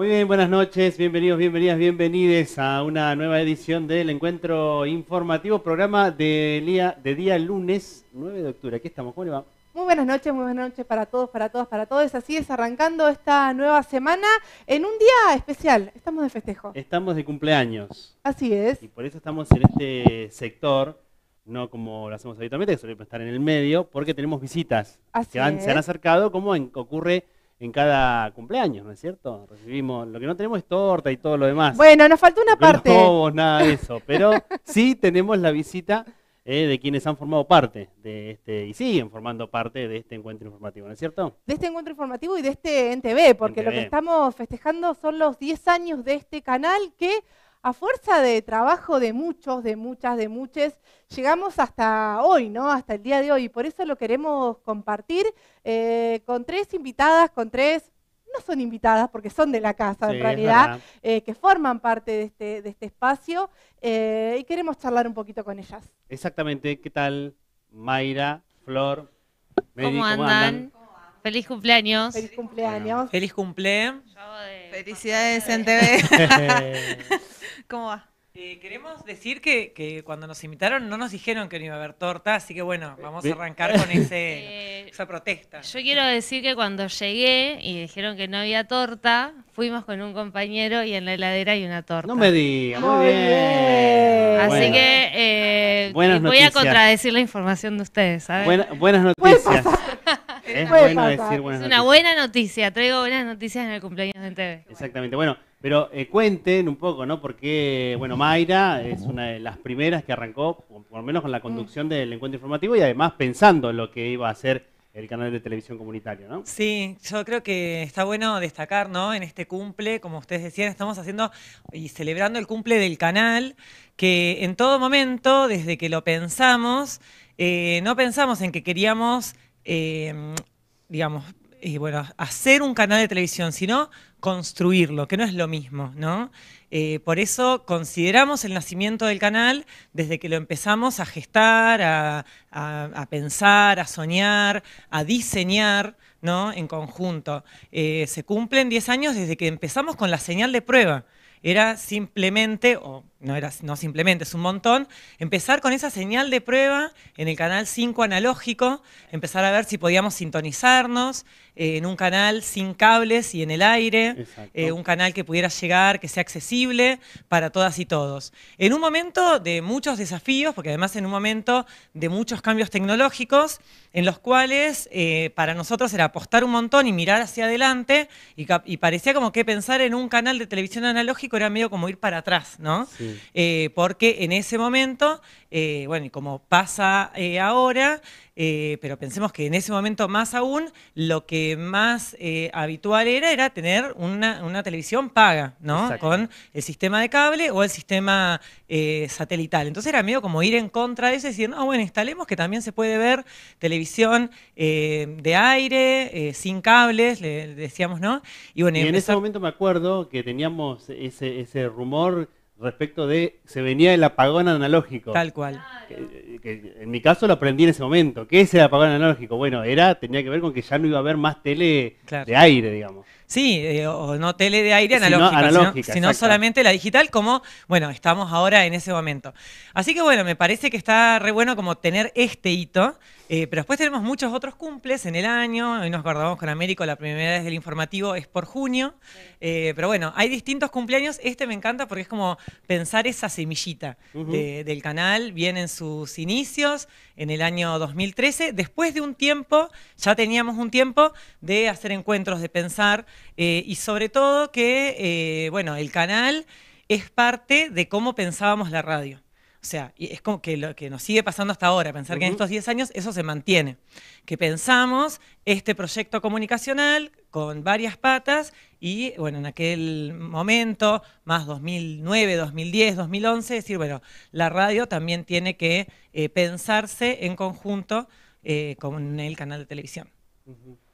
Muy bien, buenas noches, bienvenidos, bienvenidas, bienvenides a una nueva edición del Encuentro Informativo, programa de día, de día lunes 9 de octubre. Aquí estamos, ¿cómo le va? Muy buenas noches, muy buenas noches para todos, para todas, para todos. Así es, arrancando esta nueva semana en un día especial. Estamos de festejo. Estamos de cumpleaños. Así es. Y por eso estamos en este sector, no como lo hacemos habitualmente, que suele estar en el medio, porque tenemos visitas que se han acercado, como en, ocurre en cada cumpleaños, ¿no es cierto? Recibimos, lo que no tenemos es torta y todo lo demás. Bueno, nos faltó una parte. No nada de eso, pero sí tenemos la visita eh, de quienes han formado parte de este, y siguen formando parte de este encuentro informativo, ¿no es cierto? De este encuentro informativo y de este NTV, porque lo que estamos festejando son los 10 años de este canal que a fuerza de trabajo de muchos, de muchas, de muchos, llegamos hasta hoy, ¿no? Hasta el día de hoy. por eso lo queremos compartir eh, con tres invitadas, con tres no son invitadas porque son de la casa en realidad, eh, que forman parte de este, de este espacio eh, y queremos charlar un poquito con ellas. Exactamente, ¿qué tal Mayra, Flor? ¿Cómo, andan? Feliz cumpleaños. Feliz cumpleaños. Feliz cumple. Felicidades en TV. ¿Cómo va? Eh, queremos decir que, que, cuando nos invitaron no nos dijeron que no iba a haber torta, así que bueno, eh, vamos a arrancar con ese, eh, esa protesta. Yo quiero decir que cuando llegué y dijeron que no había torta, fuimos con un compañero y en la heladera hay una torta. No me digas, muy bien. Así que eh, voy a contradecir la información de ustedes, ¿sabes? buenas noticias. es, bueno es una buena noticia, traigo buenas noticias en el cumpleaños de TV. Exactamente, bueno. Pero eh, cuenten un poco, ¿no? Porque, bueno, Mayra es una de las primeras que arrancó, por lo menos con la mm. conducción del encuentro informativo y además pensando lo que iba a ser el canal de televisión comunitario, ¿no? Sí, yo creo que está bueno destacar, ¿no? En este cumple, como ustedes decían, estamos haciendo y celebrando el cumple del canal, que en todo momento, desde que lo pensamos, eh, no pensamos en que queríamos, eh, digamos, eh, bueno, hacer un canal de televisión, sino construirlo, que no es lo mismo, ¿no? Eh, por eso consideramos el nacimiento del canal desde que lo empezamos a gestar, a, pensar, a soñar, a diseñar, ¿no? En conjunto. Eh, se cumplen 10 años desde que empezamos con la señal de prueba. Era simplemente, o no era no simplemente, es un montón, empezar con esa señal de prueba en el canal 5 analógico, empezar a ver si podíamos sintonizarnos, eh, en un canal sin cables y en el aire, eh, un canal que pudiera llegar, que sea accesible para todas y todos. En un momento de muchos desafíos, porque además en un momento de muchos cambios tecnológicos, en los cuales eh, para nosotros era apostar un montón y mirar hacia adelante, y, y, parecía como que pensar en un canal de televisión analógico era medio como ir para atrás, ¿no? porque en ese momento eh, bueno, y como pasa eh, ahora, eh, pero pensemos que en ese momento más aún, lo que más habitual era era tener una, televisión paga, ¿no? Con el sistema de cable o el sistema satelital. Entonces era medio como ir en contra de eso y decir, no, bueno, instalemos que también se puede ver televisión de aire, sin cables, decíamos, ¿no? Y bueno, en ese momento me acuerdo que teníamos ese, ese rumor respecto de se venía el apagón analógico. Tal cual. Que, en mi caso lo aprendí en ese momento. ¿Qué es el apagón analógico? Bueno, era tenía que ver con que ya no iba a haber más tele de aire, digamos. Sí, eh, o no tele de aire analógica, sino, solamente la digital, como, bueno, estamos ahora en ese momento. Así que bueno, me parece que está re bueno como tener este hito, eh, pero después tenemos muchos otros cumples en el año, hoy nos guardamos con Américo, la primera vez del informativo es por junio, eh, pero bueno, hay distintos cumpleaños, este me encanta porque es como pensar esa semillita del canal, en sus inicios en el año 2013, después de un tiempo, ya teníamos un tiempo de hacer encuentros, de pensar, eh, y sobre todo que, eh, bueno, el canal es parte de cómo pensábamos la radio. O sea, es como que lo que nos sigue pasando hasta ahora, pensar que en estos 10 años eso se mantiene. Que pensamos este proyecto comunicacional con varias patas y, bueno, en aquel momento, más 2009, 2010, 2011, decir, bueno, la radio también tiene que eh, pensarse en conjunto con el canal de televisión.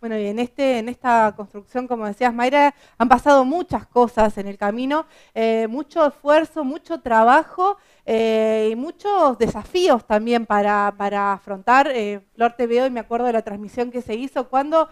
Bueno, y en, este, en esta construcción, como decías, Mayra, han pasado muchas cosas en el camino, eh, mucho esfuerzo, mucho trabajo eh, y muchos desafíos también para, afrontar. Eh, Flor, te veo y me acuerdo de la transmisión que se hizo cuando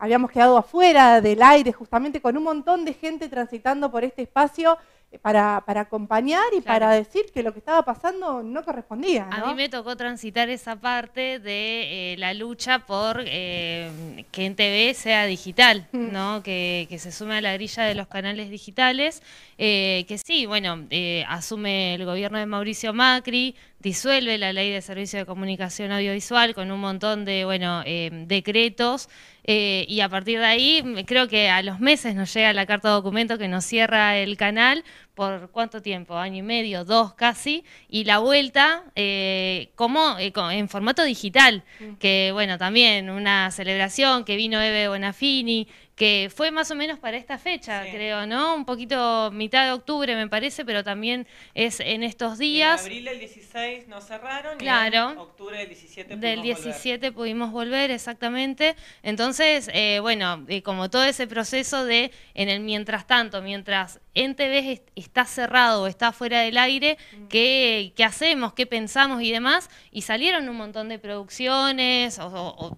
habíamos quedado afuera del aire, justamente con un montón de gente transitando por este espacio para, acompañar y para decir que lo que estaba pasando no correspondía. A mí me tocó transitar esa parte de eh, la lucha por eh, que en TV sea digital, mm. ¿no? Que, se sume a la grilla de los canales digitales, eh, que sí, bueno, asume el gobierno de Mauricio Macri, disuelve la ley de servicio de comunicación audiovisual con un montón de bueno eh, decretos eh, y a partir de ahí creo que a los meses nos llega la carta de documento que nos cierra el canal por cuánto tiempo año y medio dos casi y la vuelta eh, como en formato digital mm. que bueno también una celebración que vino Eve Bonafini que fue más o menos para esta fecha, creo, ¿no? Un poquito mitad de octubre me parece, pero también es en estos días. En abril el 16 nos cerraron claro, y en octubre del 17 pudimos Del 17 pudimos volver, exactamente. Entonces, eh, bueno, eh, como todo ese proceso de, en el mientras tanto, mientras en TV está cerrado, o está fuera del aire, mm. ¿qué, hacemos, qué pensamos y demás. Y salieron un montón de producciones, o,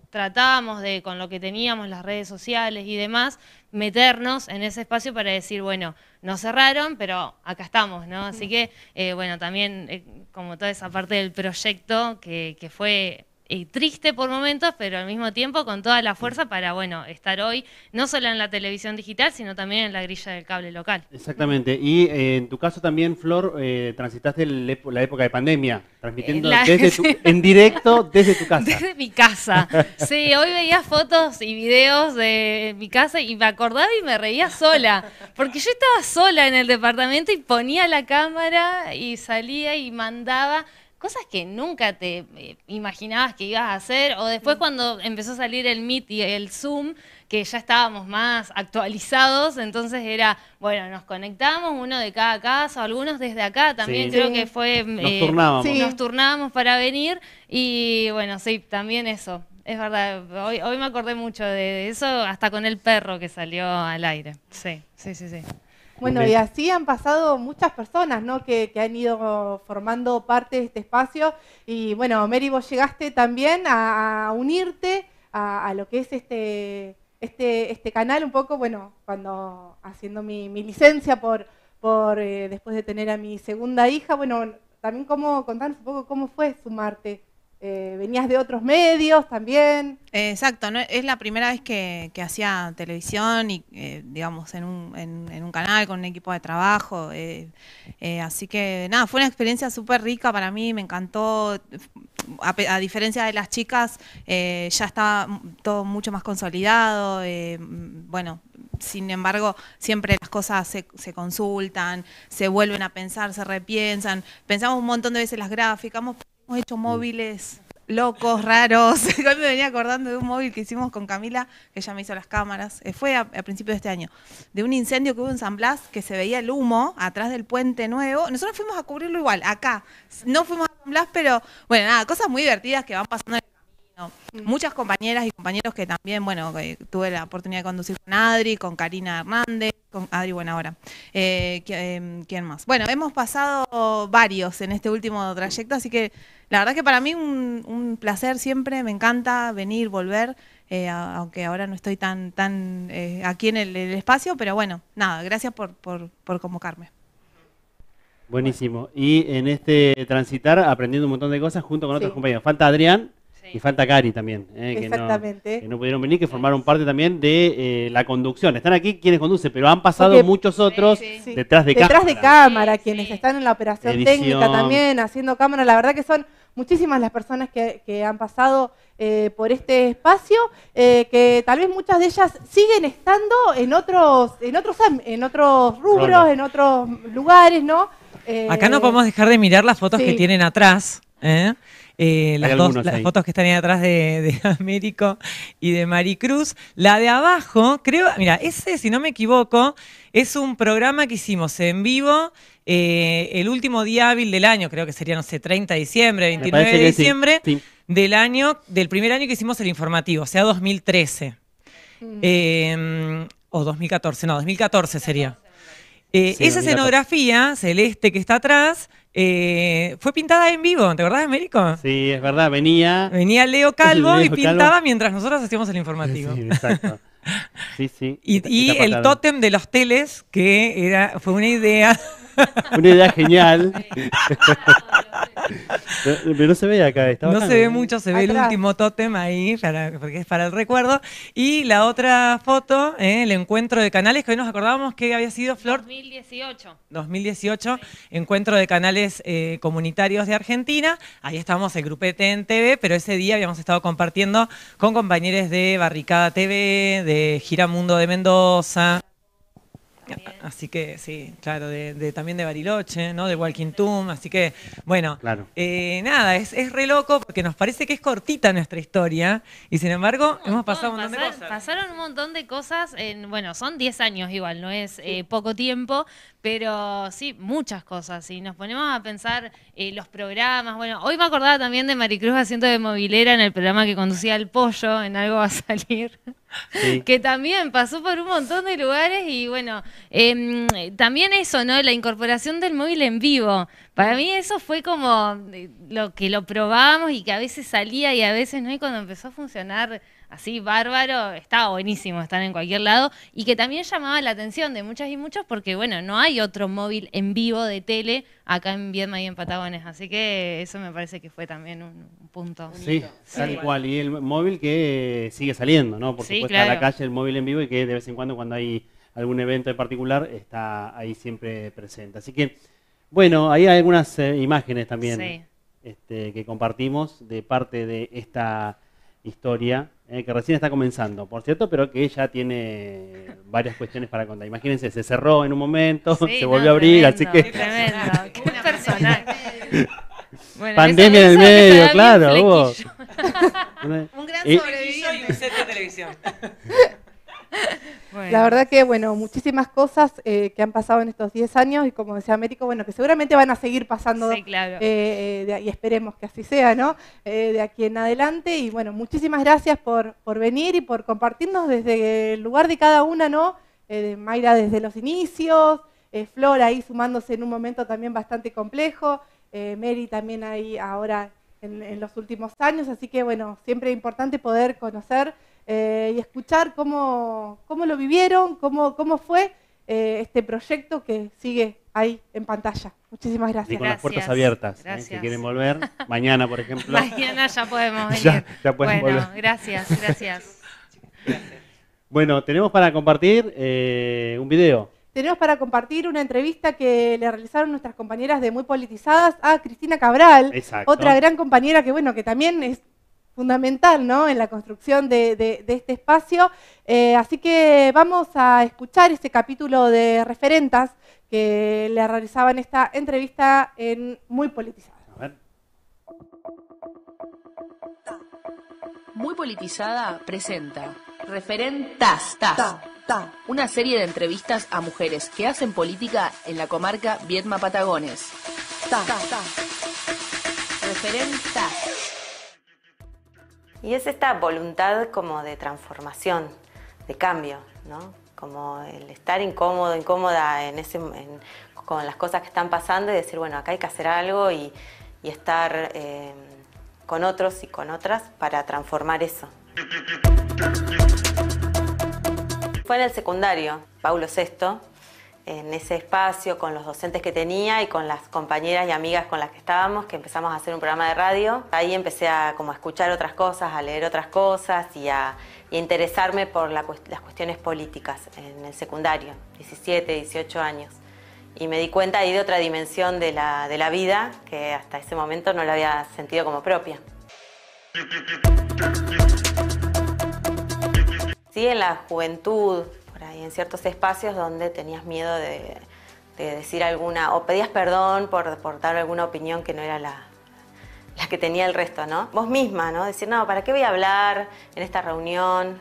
tratamos tratábamos de, con lo que teníamos, las redes sociales y demás más, meternos en ese espacio para decir, bueno, nos cerraron, pero acá estamos, ¿no? Así que, eh, bueno, también eh, como toda esa parte del proyecto que, que fue triste por momentos, pero al mismo tiempo con toda la fuerza para, bueno, estar hoy no solo en la televisión digital, sino también en la grilla del cable local. Exactamente. Y eh, en tu caso también, Flor, eh, transitaste la época de pandemia, transmitiendo eh, en directo desde tu casa. Desde mi casa. Sí, hoy veía fotos y videos de mi casa y me acordaba y me reía sola, porque yo estaba sola en el departamento y ponía la cámara y salía y mandaba cosas que nunca te eh, imaginabas que ibas a hacer, o después mm. cuando empezó a salir el Meet y el Zoom, que ya estábamos más actualizados, entonces era, bueno, nos conectamos, uno de cada casa, algunos desde acá también, creo que fue... Nos eh, turnábamos. Nos turnábamos para venir y bueno, sí, también eso. Es verdad, hoy, hoy me acordé mucho de eso, hasta con el perro que salió al aire. Sí, sí, sí, sí. Bueno, y así han pasado muchas personas, ¿no? Que, han ido formando parte de este espacio. Y bueno, Mary, vos llegaste también a, unirte a, lo que es este, este, este canal un poco, bueno, cuando haciendo mi, licencia por, por eh, después de tener a mi segunda hija, bueno, también cómo, contanos un poco cómo fue sumarte eh, venías de otros medios también. Exacto, ¿no? es la primera vez que, hacía televisión y, eh, digamos, en un, canal con un equipo de trabajo. Eh, así que, nada, fue una experiencia súper rica para mí, me encantó. A, diferencia de las chicas, ya está todo mucho más consolidado. bueno, sin embargo, siempre las cosas se, se, consultan, se vuelven a pensar, se repiensan. Pensamos un montón de veces las gráficas, Hemos hecho móviles locos, raros. me venía acordando de un móvil que hicimos con Camila, que ella me hizo las cámaras, eh, fue a, a, principios de este año, de un incendio que hubo en San Blas, que se veía el humo atrás del puente nuevo. Nosotros fuimos a cubrirlo igual, acá. No fuimos a San Blas, pero bueno, nada, cosas muy divertidas que van pasando en el camino. Mm. Muchas compañeras y compañeros que también, bueno, que tuve la oportunidad de conducir con Adri, con Karina Hernández, con Adri bueno, eh, eh, ¿Quién más? Bueno, hemos pasado varios en este último trayecto, así que la verdad que para mí un, placer siempre, me encanta venir, volver, eh, aunque ahora no estoy tan, tan eh, aquí en el, espacio, pero bueno, nada, gracias por, por, convocarme. Buenísimo. Y en este transitar aprendiendo un montón de cosas junto con otros compañeros. Falta Adrián, y falta Cari también, eh, que, No, que, pudieron venir, que formaron parte también de eh, la conducción. Están aquí quienes conducen, pero han pasado muchos otros detrás de cámara. Detrás de cámara, quienes están en la operación técnica también, haciendo cámara. La verdad que son muchísimas las personas que, han pasado eh, por este espacio, que tal vez muchas de ellas siguen estando en otros, en otros, en otros rubros, en otros lugares, ¿no? Acá no podemos dejar de mirar las fotos que tienen atrás. Eh, las, fotos que están ahí atrás de, de, Américo y de Maricruz. La de abajo, creo, mira, ese, si no me equivoco, es un programa que hicimos en vivo eh, el último día hábil del año, creo que sería, no sé, 30 de diciembre, 29 de diciembre del año, del primer año que hicimos el informativo, o sea, 2013. Mm. Em, o 2014, no, 2014 sería. Eh, esa escenografía celeste que está atrás eh, fue pintada en vivo, ¿te acordás, Américo? Sí, es verdad, venía. Venía Leo Calvo y pintaba mientras nosotros hacíamos el informativo. Sí, exacto. Sí, sí. Y, el tótem de los teles, que era, fue una idea. Una idea genial. Pero no se ve acá. no se ve mucho, se ve el último tótem ahí, porque es para el recuerdo. Y la otra foto, eh, el encuentro de canales, que hoy nos acordábamos que había sido Flor. 2018. 2018, encuentro de canales eh, comunitarios de Argentina. Ahí estábamos el grupete en TV, pero ese día habíamos estado compartiendo con compañeros de Barricada TV, de Giramundo de Mendoza. Así que sí, claro, de, también de Bariloche, ¿no? De Walking Tomb, así que bueno, claro. Eh, nada, es, es, re loco porque nos parece que es cortita nuestra historia y sin embargo hemos pasado un montón de cosas. Pasaron un montón de cosas, en, bueno, son 10 años igual, no es eh, poco tiempo, pero sí, muchas cosas y nos ponemos a pensar eh, los programas, bueno, hoy me acordaba también de Maricruz haciendo de movilera en el programa que conducía El Pollo, en algo va a salir. que también pasó por un montón de lugares y bueno, em, también eso, ¿no? La incorporación del móvil en vivo. Para mí eso fue como eh, lo que lo probamos y que a veces salía y a veces no, y cuando empezó a funcionar así bárbaro, estaba buenísimo están en cualquier lado y que también llamaba la atención de muchas y muchos porque, bueno, no hay otro móvil en vivo de tele acá en Vietnam y en Patagones, así que eso me parece que fue también un, punto. Sí, tal cual, y el móvil que sigue saliendo, ¿no? Porque está la calle el móvil en vivo y que de vez en cuando cuando hay algún evento en particular está ahí siempre presente. Así que, bueno, hay algunas eh, imágenes también este, que compartimos de parte de esta historia eh, que recién está comenzando, por cierto, pero que ya tiene varias cuestiones para contar. Imagínense, se cerró en un momento, se volvió a abrir, así que... Tremendo, qué personal. Pandemia en el medio, claro. un gran eh, sobreviviente. Y un set de televisión. La verdad que, bueno, muchísimas cosas eh, que han pasado en estos 10 años y como decía Américo, bueno, que seguramente van a seguir pasando y eh, eh, esperemos que así sea, ¿no? de aquí en adelante y bueno, muchísimas gracias por, por venir y por compartirnos desde el lugar de cada una, ¿no? Mayra desde los inicios, Flor ahí sumándose en un momento también bastante complejo, Mary también ahí ahora en, en los últimos años, así que bueno, siempre es importante poder conocer eh, y escuchar cómo, lo vivieron, cómo, cómo fue eh, este proyecto que sigue ahí en pantalla. Muchísimas gracias. con las puertas abiertas, ¿eh? si quieren volver, mañana por ejemplo. Mañana ya podemos venir. Ya, bueno, gracias, gracias. Bueno, tenemos para compartir un video. Tenemos para compartir una entrevista que le realizaron nuestras compañeras de Muy Politizadas a Cristina Cabral, Exacto. otra gran compañera que bueno, que también es fundamental ¿no? en la construcción de, este espacio. Eh, así que vamos a escuchar este capítulo de referentas que le realizaban esta entrevista en Muy Politizada. Muy Politizada presenta Referentas, una serie de entrevistas a mujeres que hacen política en la comarca Viedma Patagones. Referentas. Y es esta voluntad como de transformación, de cambio, ¿no? Como el estar incómodo, incómoda en ese, con las cosas que están pasando y decir, bueno, acá hay que hacer algo y, estar eh, con otros y con otras para transformar eso. Fue en el secundario, Paulo VI, en ese espacio con los docentes que tenía y con las compañeras y amigas con las que estábamos, que empezamos a hacer un programa de radio. Ahí empecé a, como escuchar otras cosas, a leer otras cosas y a, interesarme por las cuestiones políticas en el secundario, 17, 18 años. Y me di cuenta ahí de otra dimensión de la, de la vida que hasta ese momento no la había sentido como propia. Sí, en la juventud, por ahí en ciertos espacios donde tenías miedo de, decir alguna, o pedías perdón por, dar alguna opinión que no era la, la que tenía el resto, ¿no? Vos misma, ¿no? Decir, no, ¿para qué voy a hablar en esta reunión?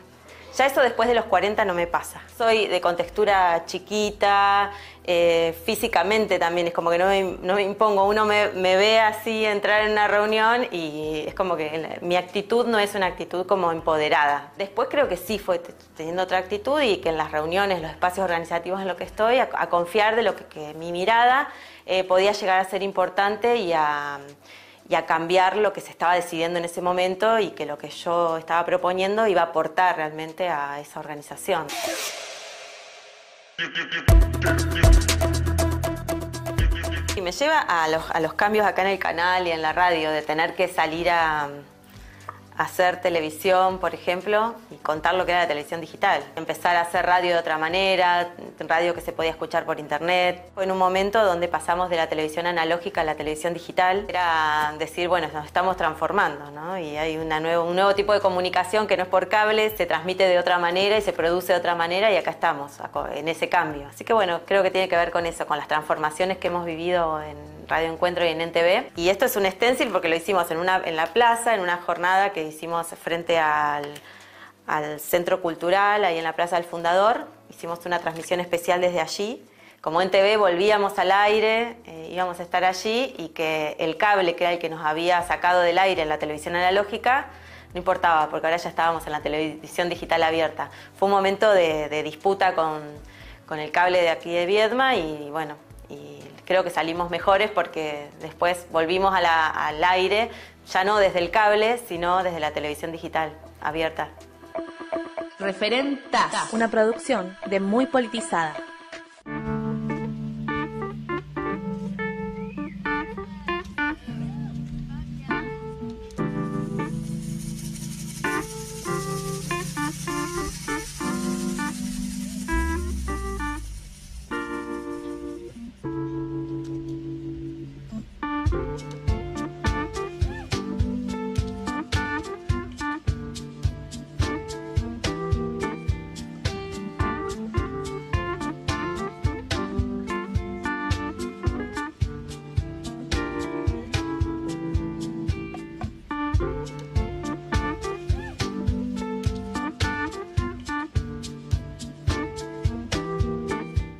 Ya eso después de los 40 no me pasa. Soy de contextura chiquita, eh, físicamente también, es como que no me, impongo. Uno me, ve así entrar en una reunión y es como que mi actitud no es una actitud como empoderada. Después creo que sí fue teniendo otra actitud y que en las reuniones, los espacios organizativos en los que estoy, a, confiar de lo que, mi mirada eh, podía llegar a ser importante y a y a cambiar lo que se estaba decidiendo en ese momento y que lo que yo estaba proponiendo iba a aportar realmente a esa organización. Y me lleva a los, a los cambios acá en el canal y en la radio, de tener que salir a, hacer televisión, por ejemplo, y contar lo que era la televisión digital. Empezar a hacer radio de otra manera, radio que se podía escuchar por internet. Fue en un momento donde pasamos de la televisión analógica a la televisión digital. Era decir, bueno, nos estamos transformando, ¿no? Y hay una un nuevo tipo de comunicación que no es por cable, se transmite de otra manera y se produce de otra manera y acá estamos, en ese cambio. Así que bueno, creo que tiene que ver con eso, con las transformaciones que hemos vivido en, Radio Encuentro y en NTV. Y esto es un stencil porque lo hicimos en, una, en la plaza, en una jornada que hicimos frente al, al Centro Cultural, ahí en la Plaza del Fundador. Hicimos una transmisión especial desde allí. Como NTV volvíamos al aire, eh, íbamos a estar allí y que el cable, que era el que nos había sacado del aire en la televisión analógica, no importaba, porque ahora ya estábamos en la televisión digital abierta. Fue un momento de, disputa con, con el cable de aquí de Viedma y bueno, y creo que salimos mejores porque después volvimos al aire, ya no desde el cable, sino desde la televisión digital abierta. Referentas, una producción de muy politizada.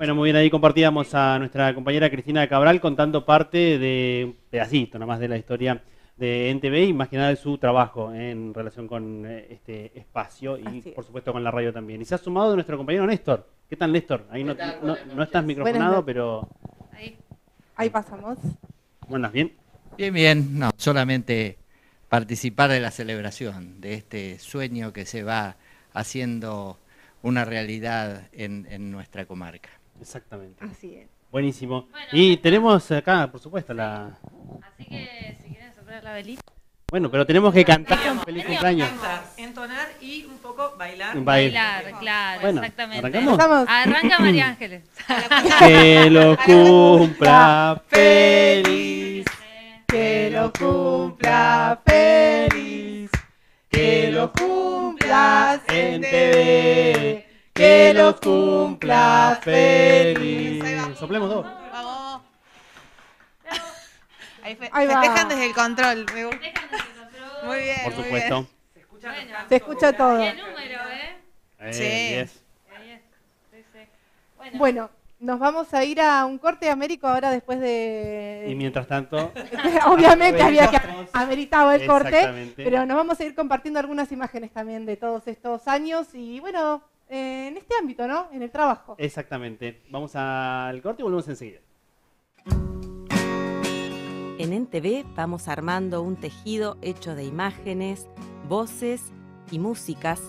Bueno, muy bien, ahí compartíamos a nuestra compañera Cristina Cabral contando parte de un pedacito nada más de la historia de NTV y más que nada de su trabajo en relación con eh, este espacio y por supuesto con la radio también. Y se ha sumado nuestro compañero Néstor. ¿Qué tal Néstor? Ahí no, estás microfonado, pero... Ahí. Ahí pasamos. Bueno, bien. Bien, bien. No, solamente participar de la celebración, de este sueño que se va haciendo una realidad en nuestra comarca. Exactamente. Así es. Buenísimo. y tenemos acá, por supuesto, la... Así que si quieren soplar la velita. Bueno, pero tenemos que cantar feliz cumpleaños. Cantar, entonar y un poco bailar. Bailar, claro, bueno, exactamente. ¿arrancamos? Arranca María Ángeles. que lo cumpla feliz. Que lo cumpla feliz. Que lo cumplas en TV que lo cumpla feliz. Soplemos dos. Vamos. Ahí, Me Ahí desde el control. Me Muy bien. Por supuesto. bien. Se escucha, Se escucha todo. número, ¿eh? eh sí. Ahí es. Bueno, nos vamos a ir a un corte américo ahora después de... Y mientras tanto, Obviamente había que haber el corte, pero nos vamos a ir compartiendo algunas imágenes también de todos estos años y bueno, en este ámbito, ¿no? En el trabajo. Exactamente. Vamos al corte y volvemos enseguida. En NTV vamos armando un tejido hecho de imágenes, voces y músicas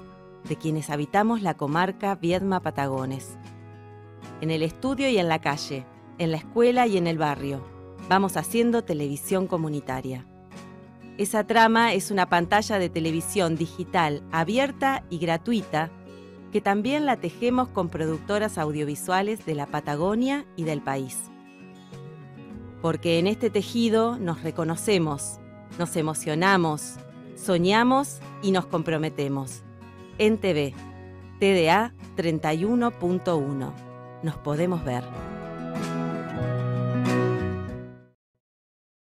de quienes habitamos la comarca Viedma Patagones. En el estudio y en la calle, en la escuela y en el barrio, vamos haciendo televisión comunitaria. Esa trama es una pantalla de televisión digital abierta y gratuita que también la tejemos con productoras audiovisuales de la Patagonia y del país. Porque en este tejido nos reconocemos, nos emocionamos, soñamos y nos comprometemos. En TV, TDA 31.1. Nos podemos ver.